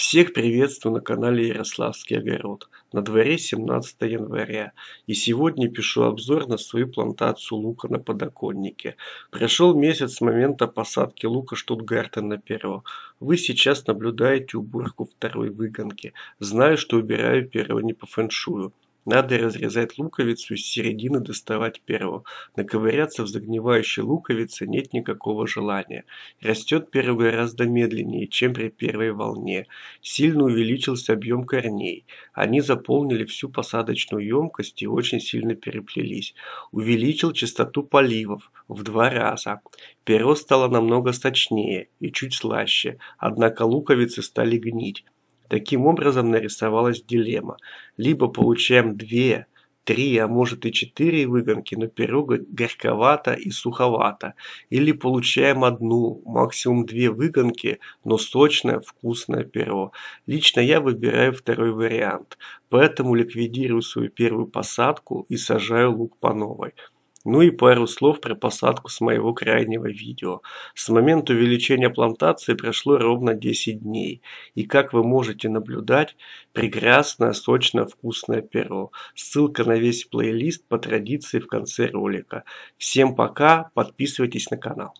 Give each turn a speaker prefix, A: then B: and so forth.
A: Всех приветствую на канале Ярославский огород. На дворе 17 января. И сегодня пишу обзор на свою плантацию лука на подоконнике. Прошел месяц с момента посадки лука на первого. Вы сейчас наблюдаете уборку второй выгонки. Знаю, что убираю первого не по фэншую. Надо разрезать луковицу с середины доставать первую. Наковыряться в загнивающей луковице нет никакого желания. Растет перо гораздо медленнее, чем при первой волне. Сильно увеличился объем корней. Они заполнили всю посадочную емкость и очень сильно переплелись. Увеличил частоту поливов в два раза. Перо стало намного сочнее и чуть слаще, однако луковицы стали гнить. Таким образом нарисовалась дилемма. Либо получаем две три, а может и четыре выгонки, но пирога горьковато и суховато. Или получаем одну, максимум две выгонки, но сочное, вкусное перо. Лично я выбираю второй вариант, поэтому ликвидирую свою первую посадку и сажаю лук по новой. Ну и пару слов про посадку с моего крайнего видео. С момента увеличения плантации прошло ровно 10 дней. И как вы можете наблюдать, прекрасное, сочное, вкусное перо. Ссылка на весь плейлист по традиции в конце ролика. Всем пока, подписывайтесь на канал.